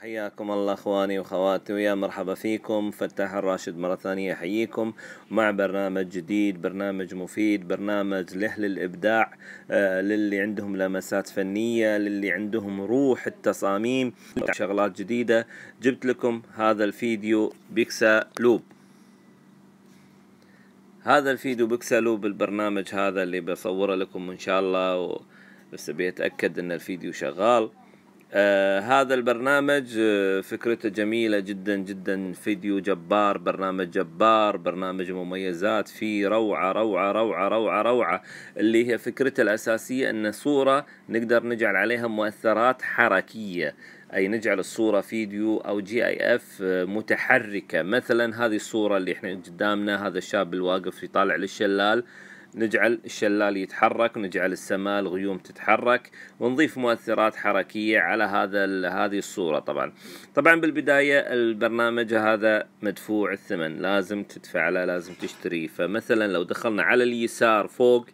حياكم الله اخواني واخواتي ويا مرحبا فيكم فتاح الراشد مره ثانيه احييكم مع برنامج جديد برنامج مفيد برنامج له للابداع آه للي عندهم لمسات فنيه للي عندهم روح التصاميم شغلات جديده جبت لكم هذا الفيديو بيكسا لوب هذا الفيديو بيكسا لوب البرنامج هذا اللي بصوره لكم ان شاء الله و... بس ابي اتاكد ان الفيديو شغال آه هذا البرنامج آه، فكرته جميلة جدا جدا فيديو جبار برنامج جبار برنامج مميزات فيه روعة روعة روعة روعة روعة اللي هي فكرته الأساسية أن صورة نقدر نجعل عليها مؤثرات حركية اي نجعل الصوره فيديو او جي اي اف آه، متحركه مثلا هذه الصوره اللي احنا قدامنا هذا الشاب الواقف يطالع للشلال نجعل الشلال يتحرك ونجعل السماء الغيوم تتحرك ونضيف مؤثرات حركية على هذا هذه الصورة طبعا طبعا بالبداية البرنامج هذا مدفوع الثمن لازم تدفع له لازم تشتري فمثلا لو دخلنا على اليسار فوق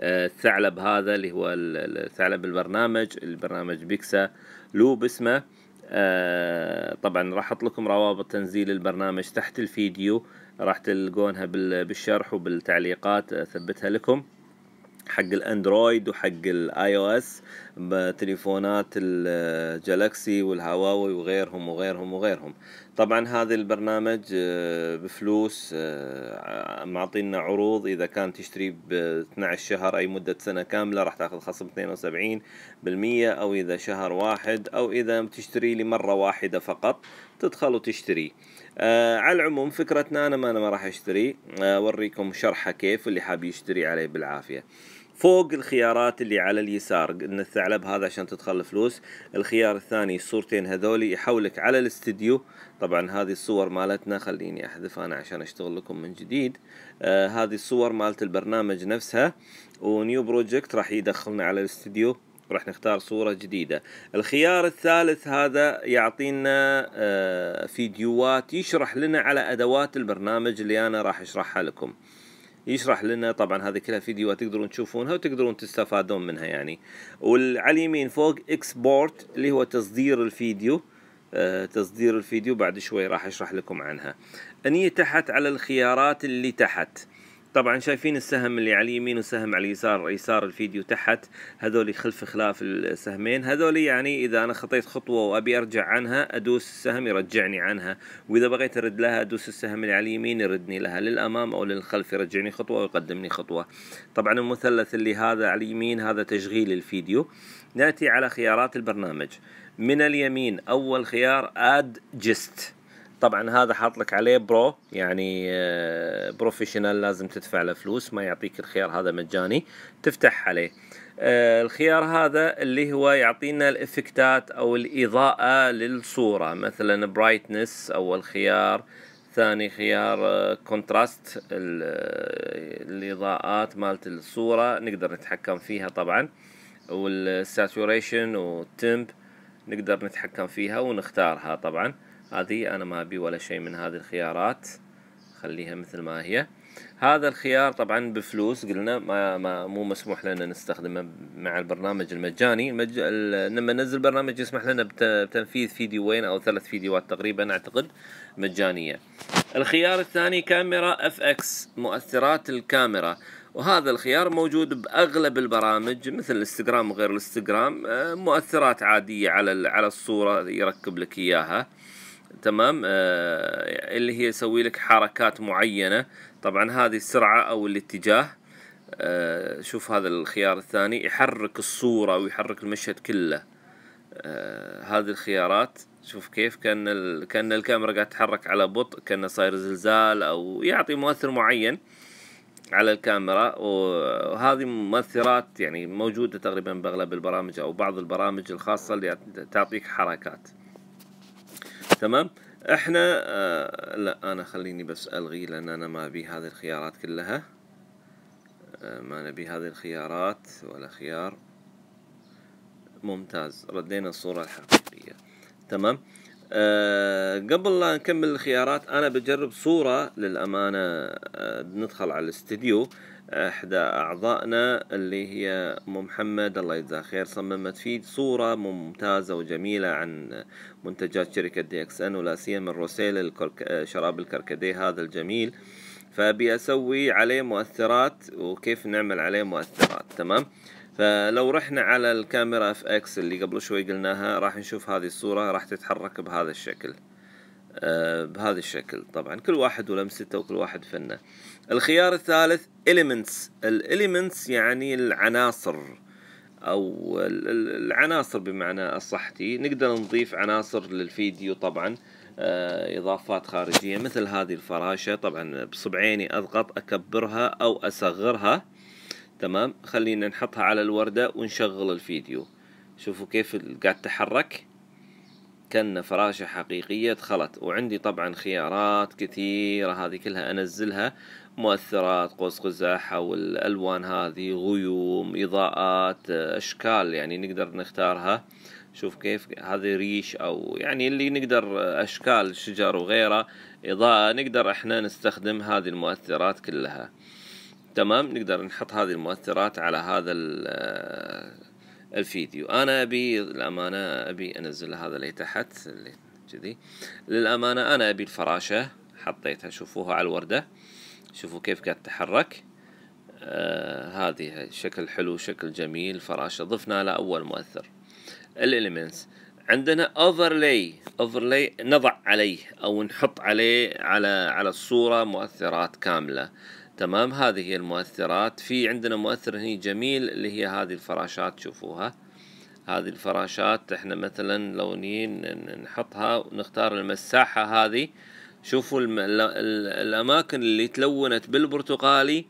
آه، الثعلب هذا اللي هو ثعلب البرنامج البرنامج بيكسا لوب اسمه آه، طبعا راح احط لكم روابط تنزيل البرنامج تحت الفيديو راح تلقونها بالشرح وبالتعليقات اثبتها لكم حق الاندرويد وحق الاي او اس تليفونات الجلاكسي والهواوي وغيرهم وغيرهم وغيرهم طبعا هذا البرنامج آه، بفلوس آه، معطينا عروض اذا كان تشتري ب 12 شهر اي مده سنه كامله راح تاخذ خصم 72% او اذا شهر واحد او اذا تشتري لي مره واحده فقط تدخل وتشتري آه على العموم فكرتنا انا ما انا ما راح اشتري آه، اوريكم آه شرحه كيف واللي حاب يشتري عليه بالعافيه فوق الخيارات اللي على اليسار ان الثعلب هذا عشان تدخل الفلوس الخيار الثاني الصورتين هذولي يحولك على الاستديو طبعا هذه الصور مالتنا خليني احذف انا عشان اشتغل لكم من جديد آه هذه الصور مالت البرنامج نفسها ونيو بروجكت راح يدخلنا على الاستديو راح نختار صورة جديدة الخيار الثالث هذا يعطينا آه، فيديوهات يشرح لنا على أدوات البرنامج اللي أنا راح أشرحها لكم يشرح لنا طبعا هذه كلها فيديوهات تقدرون تشوفونها وتقدرون تستفادون منها يعني وعلى اليمين فوق اكسبورت اللي هو تصدير الفيديو آه، تصدير الفيديو بعد شوي راح اشرح لكم عنها اني تحت على الخيارات اللي تحت طبعا شايفين السهم اللي على اليمين وسهم على اليسار يسار الفيديو تحت هذول خلف خلاف السهمين هذول يعني اذا انا خطيت خطوه وابي ارجع عنها ادوس السهم يرجعني عنها واذا بغيت ارد لها ادوس السهم اللي على اليمين يردني لها للامام او للخلف يرجعني خطوه ويقدمني خطوه طبعا المثلث اللي هذا على اليمين هذا تشغيل الفيديو ناتي على خيارات البرنامج من اليمين اول خيار اد جست طبعا هذا حاط لك عليه برو يعني بروفيشنال آه، لازم تدفع له فلوس ما يعطيك الخيار هذا مجاني تفتح عليه آه، الخيار هذا اللي هو يعطينا الافكتات او الاضاءه للصوره مثلا برايتنس اول خيار ثاني خيار كونتراست آه، الاضاءات مالت الصوره نقدر نتحكم فيها طبعا والساتوريشن والتمب نقدر نتحكم فيها ونختارها طبعا هذه أنا ما أبي ولا شيء من هذه الخيارات خليها مثل ما هي هذا الخيار طبعا بفلوس قلنا ما, ما مو مسموح لنا نستخدمه مع البرنامج المجاني المج... لما ننزل برنامج يسمح لنا بت... بتنفيذ فيديوين او ثلاث فيديوهات تقريبا اعتقد مجانيه الخيار الثاني كاميرا اف اكس مؤثرات الكاميرا وهذا الخيار موجود باغلب البرامج مثل الانستغرام وغير الانستغرام آه، مؤثرات عاديه على على الصوره يركب لك اياها تمام آه اللي هي يسوي لك حركات معينه طبعا هذه السرعه او الاتجاه آه شوف هذا الخيار الثاني يحرك الصوره ويحرك المشهد كله آه هذه الخيارات شوف كيف كان ال... كان الكاميرا قاعد تتحرك على بطء كان صاير زلزال او يعطي مؤثر معين على الكاميرا وهذه مؤثرات يعني موجوده تقريبا باغلب البرامج او بعض البرامج الخاصه اللي تعطيك حركات تمام احنا آه لا انا خليني بس الغي لان انا ما ابي هذه الخيارات كلها آه، ما نبي هذه الخيارات ولا خيار ممتاز ردينا الصورة الحقيقية تمام أه قبل لا نكمل الخيارات انا بجرب صورة للامانة أه ندخل على الاستديو احدى اعضائنا اللي هي ام محمد الله يجزاها خير صممت فيه صوره ممتازه وجميله عن منتجات شركه دي اكس ان ولا سيما الروسيل الكرك... شراب الكركديه هذا الجميل فابي اسوي عليه مؤثرات وكيف نعمل عليه مؤثرات تمام فلو رحنا على الكاميرا اف اكس اللي قبل شوي قلناها راح نشوف هذه الصوره راح تتحرك بهذا الشكل آه، بهذا الشكل طبعا كل واحد ولمسته وكل واحد فنه الخيار الثالث elements elements يعني العناصر او العناصر بمعنى الصحتي نقدر نضيف عناصر للفيديو طبعا آه، اضافات خارجيه مثل هذه الفراشه طبعا بصبعيني اضغط اكبرها او اصغرها تمام خلينا نحطها على الورده ونشغل الفيديو شوفوا كيف قاعد تتحرك كأن فراشة حقيقية دخلت وعندي طبعا خيارات كثيرة هذه كلها أنزلها مؤثرات قوس قزح أو الألوان هذه غيوم إضاءات أشكال يعني نقدر نختارها شوف كيف هذه ريش أو يعني اللي نقدر أشكال شجر وغيره إضاءة نقدر إحنا نستخدم هذه المؤثرات كلها تمام نقدر نحط هذه المؤثرات على هذا الفيديو انا ابي للامانه ابي انزل هذا اللي تحت اللي كذي للامانه انا ابي الفراشه حطيتها شوفوها على الورده شوفوا كيف قاعد تتحرك آه هذه شكل حلو شكل جميل فراشة ضفنا له أول مؤثر الإليمنتس عندنا اوفرلاي اوفرلاي نضع عليه او نحط عليه على على الصوره مؤثرات كامله تمام هذه هي المؤثرات في عندنا مؤثر هني جميل اللي هي هذه الفراشات شوفوها هذه الفراشات احنا مثلا لو نحطها ونختار المساحة هذه شوفوا الاماكن اللي تلونت بالبرتقالي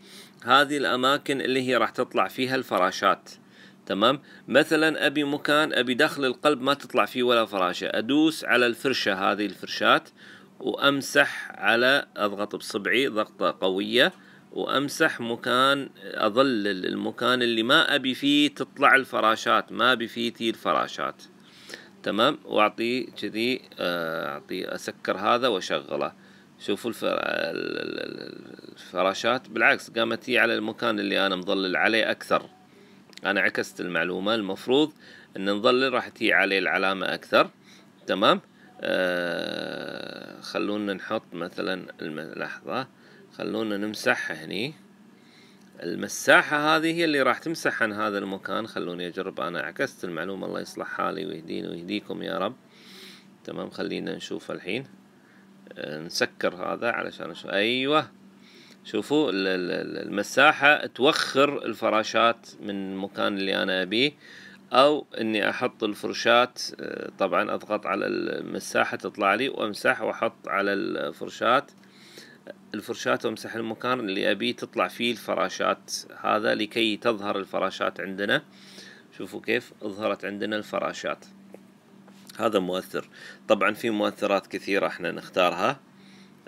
هذه الاماكن اللي هي راح تطلع فيها الفراشات تمام مثلا ابي مكان ابي داخل القلب ما تطلع فيه ولا فراشه ادوس على الفرشه هذه الفرشات وامسح على اضغط بصبعي ضغطه قويه وامسح مكان اظل المكان اللي ما ابي فيه تطلع الفراشات ما ابي فيه تي الفراشات تمام واعطيه كذي آه، اعطيه اسكر هذا واشغله شوفوا الفراشات بالعكس قامت هي على المكان اللي انا مظلل عليه اكثر انا عكست المعلومه المفروض ان نظلل راح تي عليه العلامه اكثر تمام آه خلونا نحط مثلا لحظه خلونا نمسح هني المساحة هذه هي اللي راح تمسح عن هذا المكان خلوني أجرب أنا عكست المعلومة الله يصلح حالي ويهديني ويهديكم يا رب تمام خلينا نشوف الحين آه، نسكر هذا علشان نشوف أيوه شوفوا المساحة توخر الفراشات من المكان اللي أنا أبيه أو إني أحط الفرشات آه، طبعا أضغط على المساحة تطلع لي وأمسح وأحط على الفرشات الفرشاة وامسح المكان اللي أبي تطلع فيه الفراشات هذا لكي تظهر الفراشات عندنا شوفوا كيف ظهرت عندنا الفراشات هذا مؤثر طبعا في مؤثرات كثيرة احنا نختارها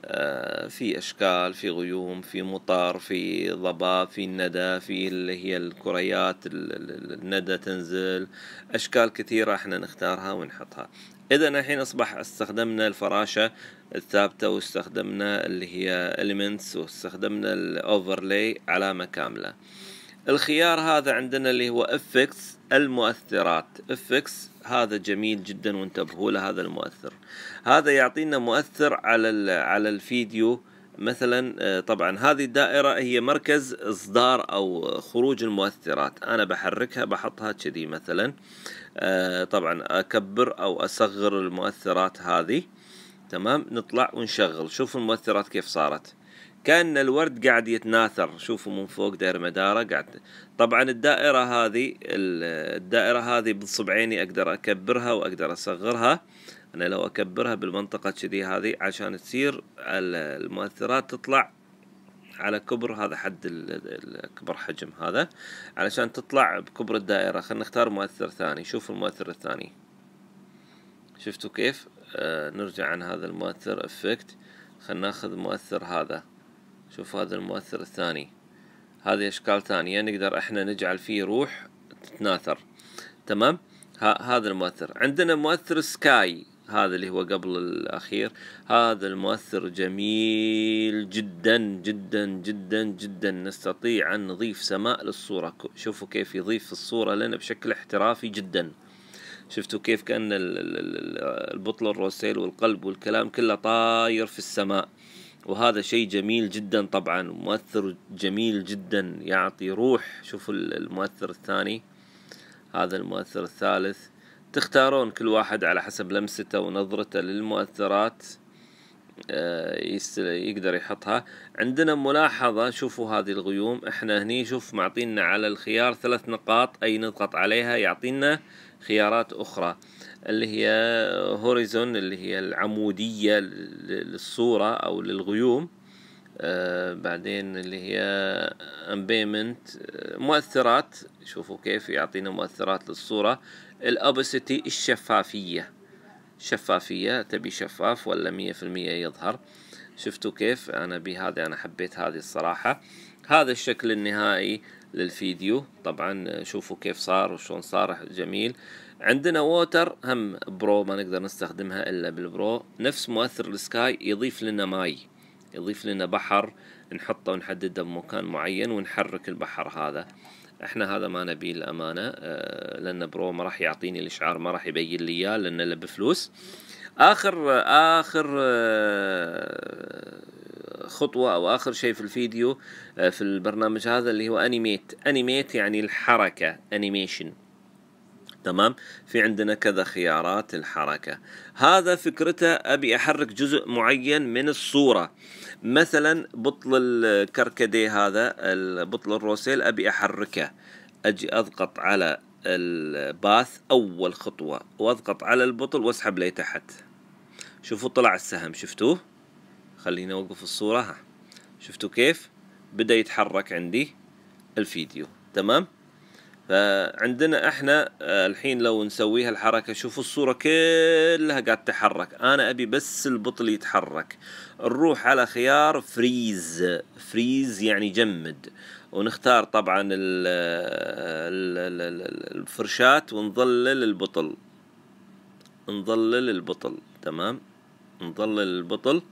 آه، في أشكال في غيوم في مطر في ضباب في الندى في اللي هي الكريات الندى تنزل أشكال كثيرة احنا نختارها ونحطها إذا الحين أصبح استخدمنا الفراشة الثابتة واستخدمنا اللي هي elements واستخدمنا الأوفرلاي علامة كاملة الخيار هذا عندنا اللي هو effects المؤثرات effects هذا جميل جدا وانتبهوا له هذا المؤثر هذا يعطينا مؤثر على على الفيديو آه مثلا آه، طبعا هذه الدائرة هي مركز إصدار أو خروج المؤثرات أنا بحركها بحطها كذي مثلا آه، طبعا أكبر أو أصغر المؤثرات هذه تمام نطلع ونشغل شوفوا المؤثرات كيف صارت كان الورد قاعد يتناثر شوفوا من فوق داير مداره قاعد طبعا الدائرة هذه الدائرة هذه بصبعيني أقدر أكبرها وأقدر أصغرها أنا لو أكبرها بالمنطقة كذي هذه عشان تصير المؤثرات تطلع على كبر هذا حد كبر حجم هذا علشان تطلع بكبر الدائرة خلينا نختار مؤثر ثاني شوف المؤثر الثاني شفتوا كيف آه نرجع عن هذا المؤثر افكت خلنا ناخذ مؤثر هذا شوف هذا المؤثر الثاني هذه اشكال ثانية نقدر احنا نجعل فيه روح تتناثر تمام هذا المؤثر عندنا مؤثر سكاي هذا اللي هو قبل الأخير هذا المؤثر جميل جدا جدا جدا جدا نستطيع أن نضيف سماء للصورة شوفوا كيف يضيف الصورة لنا بشكل احترافي جدا شفتوا كيف كأن البطل الروسيل والقلب والكلام كله طاير في السماء وهذا شيء جميل جدا طبعا مؤثر جميل جدا يعطي روح شوفوا المؤثر الثاني هذا المؤثر الثالث تختارون كل واحد على حسب لمسته ونظرته للمؤثرات آه، يقدر يحطها عندنا ملاحظة شوفوا هذه الغيوم احنا هني شوف معطينا على الخيار ثلاث نقاط اي نضغط عليها يعطينا خيارات اخرى اللي هي هوريزون اللي هي العمودية للصورة او للغيوم آه، بعدين اللي هي امبيمنت آه، مؤثرات شوفوا كيف يعطينا مؤثرات للصورة الأوبسيتي الشفافية شفافية تبي شفاف ولا مية في المية يظهر شفتوا كيف أنا بهذا أنا حبيت هذه الصراحة هذا الشكل النهائي للفيديو طبعا شوفوا كيف صار وشون صار جميل عندنا ووتر هم برو ما نقدر نستخدمها إلا بالبرو نفس مؤثر السكاي يضيف لنا ماي يضيف لنا بحر نحطه ونحدده بمكان معين ونحرك البحر هذا احنا هذا ما نبي الامانه اه لان برو ما راح يعطيني الاشعار ما راح يبين لي اياه لان له بفلوس اخر اخر آه، خطوه او اخر شيء في الفيديو آه، في البرنامج هذا اللي هو انيميت انيميت يعني الحركه انيميشن تمام في عندنا كذا خيارات الحركة هذا فكرته أبي أحرك جزء معين من الصورة مثلا بطل الكركديه هذا بطل الروسيل أبي أحركه أجي أضغط على الباث أول خطوة وأضغط على البطل وأسحب لي تحت شوفوا طلع السهم شفتوه خليني أوقف الصورة ها شفتوا كيف بدأ يتحرك عندي الفيديو تمام فعندنا احنا آه، الحين لو نسويها الحركة شوفوا الصورة كلها قاعد تتحرك انا ابي بس البطل يتحرك نروح على خيار فريز فريز يعني جمد ونختار طبعا آه، الفرشات ونظلل البطل نظلل البطل تمام نظلل البطل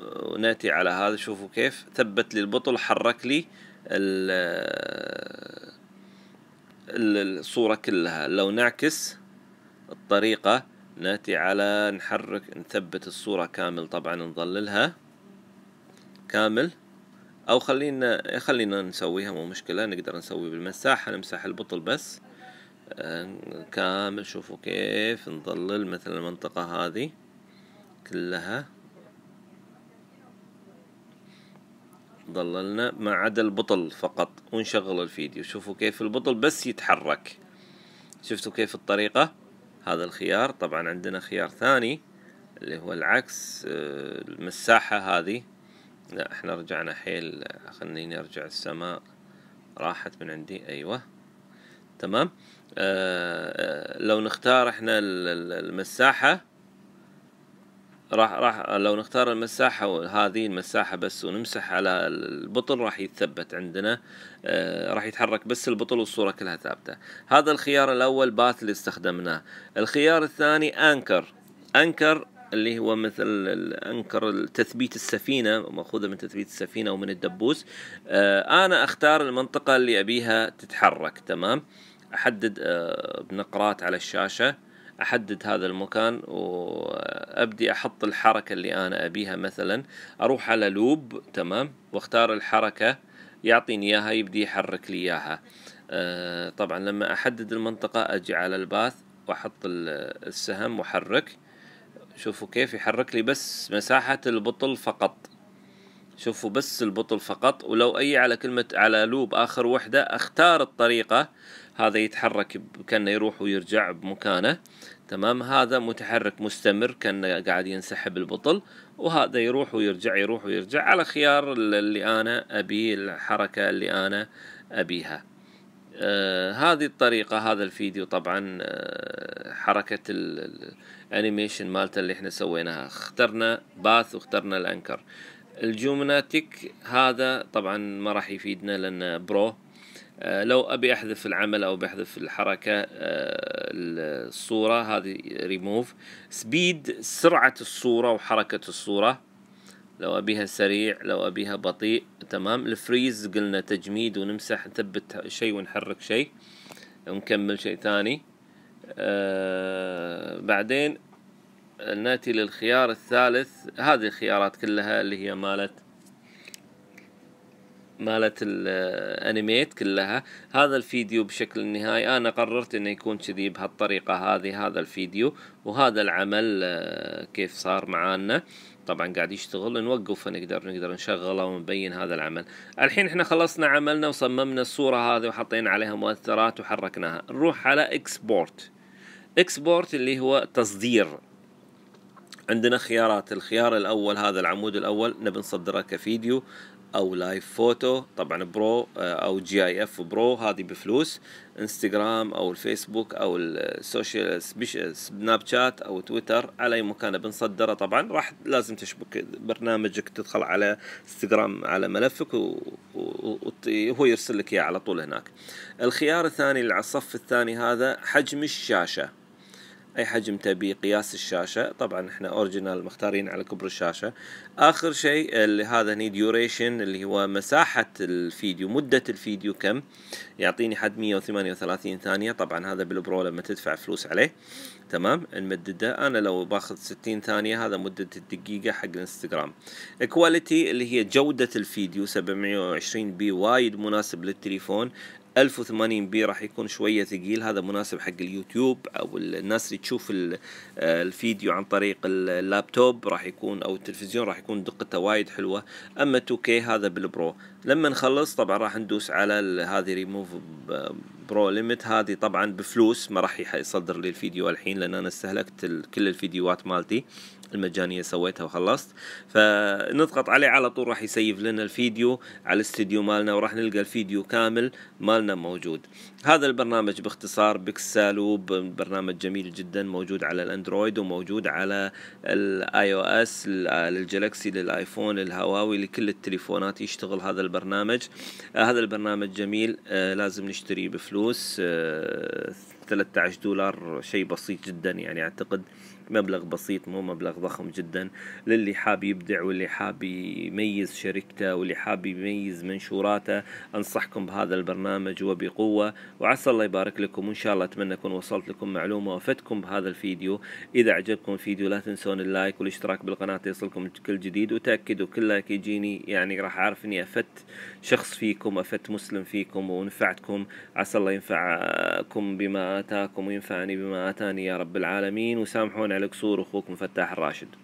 وناتي على هذا شوفوا كيف ثبت لي البطل حرك لي آه، الصورة كلها لو نعكس الطريقة ناتي على نحرك نثبت الصورة كامل طبعا نظللها كامل او خلينا خلينا نسويها مو مشكلة نقدر نسوي بالمساحة نمسح البطل بس آه، كامل شوفوا كيف نظلل مثلا المنطقة هذه كلها ضللنا ما عدا البطل فقط ونشغل الفيديو شوفوا كيف البطل بس يتحرك شفتوا كيف الطريقة هذا الخيار طبعا عندنا خيار ثاني اللي هو العكس آه، المساحة هذه لا احنا رجعنا حيل خليني ارجع السماء راحت من عندي ايوه تمام آه, آه، لو نختار احنا المساحة راح راح لو نختار المساحة هذه المساحة بس ونمسح على البطل راح يتثبت عندنا آه، راح يتحرك بس البطل والصورة كلها ثابتة هذا الخيار الأول باث اللي استخدمناه الخيار الثاني أنكر أنكر اللي هو مثل انكر تثبيت السفينه ماخوذه من تثبيت السفينه ومن الدبوس آه، انا اختار المنطقه اللي ابيها تتحرك تمام احدد آه، بنقرات على الشاشه احدد هذا المكان وابدي احط الحركه اللي انا ابيها مثلا اروح على لوب تمام واختار الحركه يعطيني اياها يبدي يحرك لي اياها أه طبعا لما احدد المنطقه اجي على الباث واحط السهم واحرك شوفوا كيف يحرك لي بس مساحه البطل فقط شوفوا بس البطل فقط ولو اي على كلمة على لوب اخر وحدة اختار الطريقة هذا يتحرك كأنه يروح ويرجع بمكانه تمام هذا متحرك مستمر كأنه قاعد ينسحب البطل وهذا يروح ويرجع يروح ويرجع على خيار اللي أنا أبي الحركة اللي أنا أبيها آه هذه الطريقة هذا الفيديو طبعا آه حركة الانيميشن مالته اللي احنا سويناها اخترنا باث واخترنا الانكر الجومناتيك هذا طبعا ما راح يفيدنا لان برو آه، لو ابي احذف العمل او بحذف الحركه آه، الصوره هذه ريموف سبيد سرعه الصوره وحركه الصوره لو ابيها سريع لو ابيها بطيء تمام الفريز قلنا تجميد ونمسح نثبت شيء ونحرك شيء ونكمل شيء ثاني آه، بعدين ناتي للخيار الثالث هذه الخيارات كلها اللي هي مالت مالت الانيميت كلها هذا الفيديو بشكل النهائي انا قررت انه يكون كذي بهالطريقه هذه هذا الفيديو وهذا العمل آه، كيف صار معانا طبعا قاعد يشتغل نوقفه نقدر نقدر نشغله ونبين هذا العمل الحين احنا خلصنا عملنا وصممنا الصوره هذه وحطينا عليها مؤثرات وحركناها نروح على اكسبورت اكسبورت اللي هو تصدير عندنا خيارات الخيار الاول هذا العمود الاول نبي نصدره كفيديو او لايف فوتو طبعا برو آه، او جي اي اف برو هذه بفلوس انستغرام او الفيسبوك او السوشيال سناب شات او تويتر على اي مكان بنصدره طبعا راح لازم تشبك برنامجك تدخل على انستغرام على ملفك وهو يرسل لك اياه على طول هناك الخيار الثاني اللي على الصف الثاني هذا حجم الشاشه اي حجم تبي قياس الشاشه طبعا احنا اوريجينال مختارين على كبر الشاشه اخر شيء اللي هذا هني ديوريشن اللي هو مساحه الفيديو مده الفيديو كم يعطيني حد 138 ثانيه طبعا هذا بالبرو لما تدفع فلوس عليه تمام نمدده انا لو باخذ 60 ثانيه هذا مده الدقيقه حق الانستغرام كواليتي اللي هي جوده الفيديو 720 بي وايد مناسب للتليفون 1080 بي راح يكون شويه ثقيل هذا مناسب حق اليوتيوب او الناس اللي تشوف آه، الفيديو عن طريق اللابتوب راح يكون او التلفزيون راح يكون دقته وايد حلوه اما 2K هذا بالبرو لما نخلص طبعا راح ندوس على هذه ريموف برو ليميت هذه طبعا بفلوس ما راح يصدر لي الفيديو الحين لان انا استهلكت كل الفيديوهات مالتي المجانيه سويتها وخلصت فنضغط عليه على طول راح يسيف لنا الفيديو على الاستديو مالنا وراح نلقى الفيديو كامل مالنا موجود هذا البرنامج باختصار بيكسالوب برنامج جميل جدا موجود على الاندرويد وموجود على الاي او اس للجلاكسي للايفون للهواوي لكل التليفونات يشتغل هذا البرنامج هذا البرنامج جميل آه، لازم نشتريه بفلوس 13 آه، دولار شيء بسيط جدا يعني اعتقد مبلغ بسيط مو مبلغ ضخم جدا للي حاب يبدع واللي حاب يميز شركته واللي حاب يميز منشوراته انصحكم بهذا البرنامج وبقوه وعسى الله يبارك لكم وان شاء الله اتمنى اكون وصلت لكم معلومه وافدتكم بهذا الفيديو اذا عجبكم الفيديو لا تنسون اللايك والاشتراك بالقناه يصلكم كل جديد وتاكدوا كل لايك يجيني يعني راح اعرف اني افدت شخص فيكم افدت مسلم فيكم ونفعتكم عسى الله ينفعكم بما اتاكم وينفعني بما اتاني يا رب العالمين وسامحونا علي اخوكم فتاح الراشد